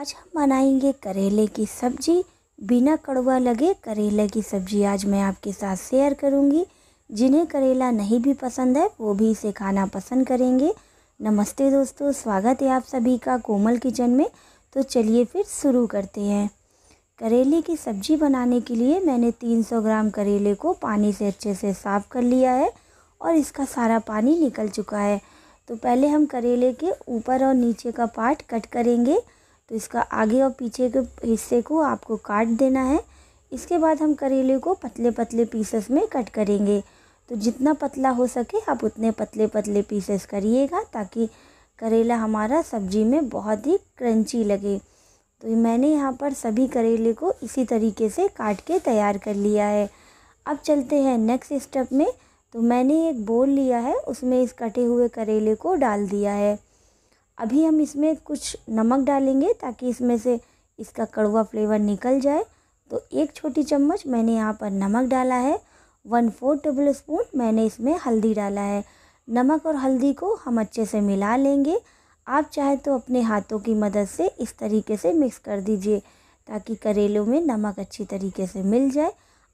आज हम बनाएंगे करेले की सब्ज़ी बिना कड़वा लगे करेले की सब्ज़ी आज मैं आपके साथ शेयर करूंगी जिन्हें करेला नहीं भी पसंद है वो भी इसे खाना पसंद करेंगे नमस्ते दोस्तों स्वागत है आप सभी का कोमल किचन में तो चलिए फिर शुरू करते हैं करेले की सब्ज़ी बनाने के लिए मैंने 300 ग्राम करेले को पानी से अच्छे से साफ़ कर लिया है और इसका सारा पानी निकल चुका है तो पहले हम करेले के ऊपर और नीचे का पार्ट कट करेंगे तो इसका आगे और पीछे के हिस्से को आपको काट देना है इसके बाद हम करेले को पतले पतले पीसेस में कट करेंगे तो जितना पतला हो सके आप उतने पतले पतले पीसेस करिएगा ताकि करेला हमारा सब्जी में बहुत ही क्रंची लगे तो मैंने यहाँ पर सभी करेले को इसी तरीके से काट के तैयार कर लिया है अब चलते हैं नेक्स्ट स्टेप में तो मैंने एक बोल लिया है उसमें इस कटे हुए करेले को डाल दिया है अभी हम इसमें कुछ नमक डालेंगे ताकि इसमें से इसका कड़वा फ्लेवर निकल जाए तो एक छोटी चम्मच मैंने यहाँ पर नमक डाला है वन फोर टेबल स्पून मैंने इसमें हल्दी डाला है नमक और हल्दी को हम अच्छे से मिला लेंगे आप चाहे तो अपने हाथों की मदद से इस तरीके से मिक्स कर दीजिए ताकि करेलों में नमक अच्छी तरीके से मिल जाए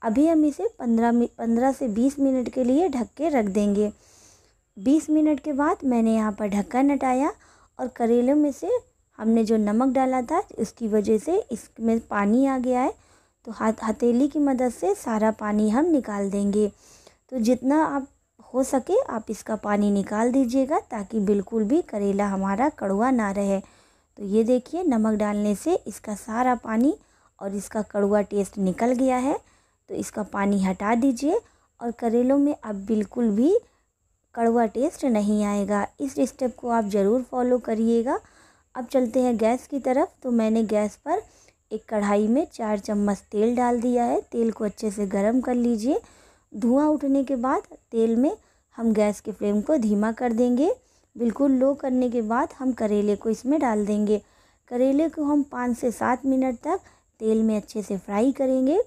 अभी हम इसे पंद्रह पंद्रह से बीस मिनट के लिए ढक के रख देंगे बीस मिनट के बाद मैंने यहाँ पर ढक्कन हटाया और करेलों में से हमने जो नमक डाला था उसकी वजह से इसमें पानी आ गया है तो हाथ हथेली की मदद से सारा पानी हम निकाल देंगे तो जितना आप हो सके आप इसका पानी निकाल दीजिएगा ताकि बिल्कुल भी करेला हमारा कड़वा ना रहे तो ये देखिए नमक डालने से इसका सारा पानी और इसका कड़वा टेस्ट निकल गया है तो इसका पानी हटा दीजिए और करेलों में आप बिल्कुल भी कड़वा टेस्ट नहीं आएगा इस स्टेप को आप ज़रूर फॉलो करिएगा अब चलते हैं गैस की तरफ तो मैंने गैस पर एक कढ़ाई में चार चम्मच तेल डाल दिया है तेल को अच्छे से गर्म कर लीजिए धुआं उठने के बाद तेल में हम गैस के फ्लेम को धीमा कर देंगे बिल्कुल लो करने के बाद हम करेले को इसमें डाल देंगे करेले को हम पाँच से सात मिनट तक तेल में अच्छे से फ्राई करेंगे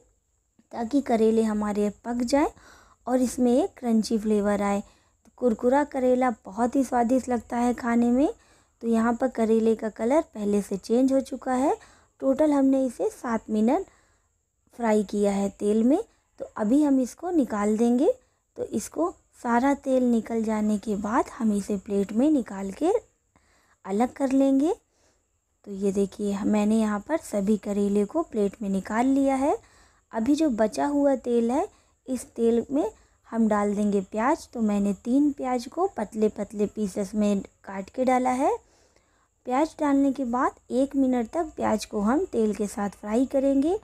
ताकि करेले हमारे पक जाएं और इसमें एक क्रंची फ्लेवर आए कुरकुरा करेला बहुत ही स्वादिष्ट लगता है खाने में तो यहाँ पर करेले का कलर पहले से चेंज हो चुका है टोटल हमने इसे सात मिनट फ्राई किया है तेल में तो अभी हम इसको निकाल देंगे तो इसको सारा तेल निकल जाने के बाद हम इसे प्लेट में निकाल के अलग कर लेंगे तो ये देखिए मैंने यहाँ पर सभी करेले को प्लेट में निकाल लिया है अभी जो बचा हुआ तेल है इस तेल में हम डाल देंगे प्याज तो मैंने तीन प्याज को पतले पतले पीसेस में काट के डाला है प्याज डालने के बाद एक मिनट तक प्याज को हम तेल के साथ फ्राई करेंगे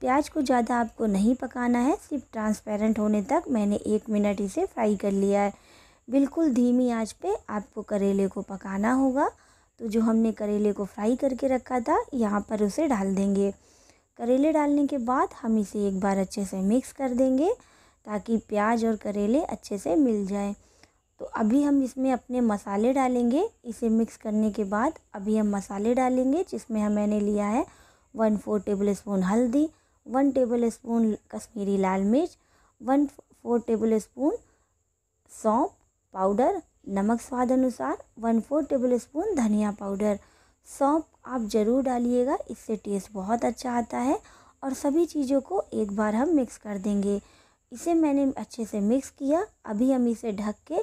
प्याज को ज़्यादा आपको नहीं पकाना है सिर्फ ट्रांसपेरेंट होने तक मैंने एक मिनट इसे फ्राई कर लिया है बिल्कुल धीमी आंच पे आपको करेले को पकाना होगा तो जो हमने करेले को फ्राई करके रखा था यहाँ पर उसे डाल देंगे करेले डालने के बाद हम इसे एक बार अच्छे से मिक्स कर देंगे ताकि प्याज और करेले अच्छे से मिल जाए तो अभी हम इसमें अपने मसाले डालेंगे इसे मिक्स करने के बाद अभी हम मसाले डालेंगे जिसमें हम मैंने लिया है वन फोर टेबल स्पून हल्दी वन टेबल स्पून कश्मीरी लाल मिर्च वन फोर टेबल स्पून सौंप पाउडर नमक स्वाद अनुसार वन फोर टेबल स्पून धनिया पाउडर सौंप आप ज़रूर डालिएगा इससे टेस्ट बहुत अच्छा आता है और सभी चीज़ों को एक बार हम मिक्स कर देंगे इसे मैंने अच्छे से मिक्स किया अभी हम इसे ढक के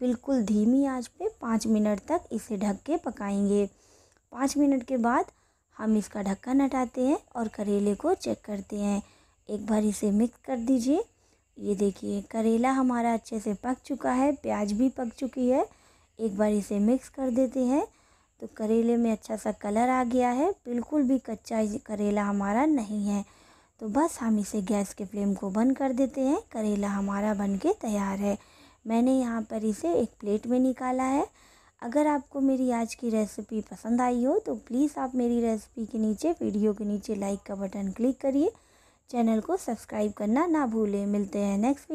बिल्कुल धीमी आंच पे पाँच मिनट तक इसे ढक के पकाएंगे पाँच मिनट के बाद हम इसका ढक्कन हटाते हैं और करेले को चेक करते हैं एक बार इसे मिक्स कर दीजिए ये देखिए करेला हमारा अच्छे से पक चुका है प्याज भी पक चुकी है एक बार इसे मिक्स कर देते हैं तो करेले में अच्छा सा कलर आ गया है बिल्कुल भी कच्चा करेला हमारा नहीं है तो बस हम इसे गैस के फ्लेम को बंद कर देते हैं करेला हमारा बन के तैयार है मैंने यहाँ पर इसे एक प्लेट में निकाला है अगर आपको मेरी आज की रेसिपी पसंद आई हो तो प्लीज़ आप मेरी रेसिपी के नीचे वीडियो के नीचे लाइक का बटन क्लिक करिए चैनल को सब्सक्राइब करना ना भूलें मिलते हैं नेक्स्ट